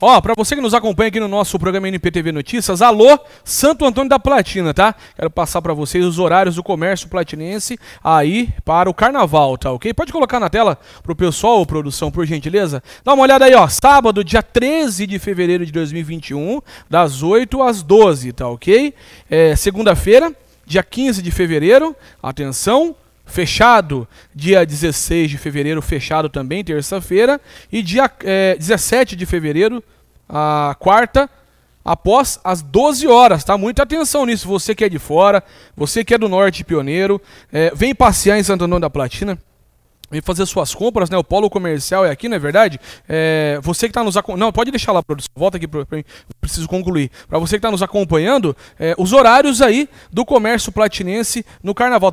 Ó, para você que nos acompanha aqui no nosso programa NPTV Notícias, alô, Santo Antônio da Platina, tá? Quero passar para vocês os horários do comércio platinense aí para o carnaval, tá ok? Pode colocar na tela pro pessoal, produção, por gentileza. Dá uma olhada aí, ó, sábado, dia 13 de fevereiro de 2021, das 8 às 12, tá ok? É, segunda-feira, dia 15 de fevereiro, atenção, fechado, dia 16 de fevereiro, fechado também, terça-feira, e dia é, 17 de fevereiro, a quarta, após as 12 horas, tá? Muita atenção nisso, você que é de fora, você que é do norte pioneiro, é, vem passear em Santo Antônio da Platina, vem fazer suas compras, né? O polo comercial é aqui, não é verdade? É, você que está nos acompanhando. Não, pode deixar lá, produção. Volta aqui pra mim. Preciso concluir. Para você que está nos acompanhando, é, os horários aí do comércio platinense no carnaval. Tá?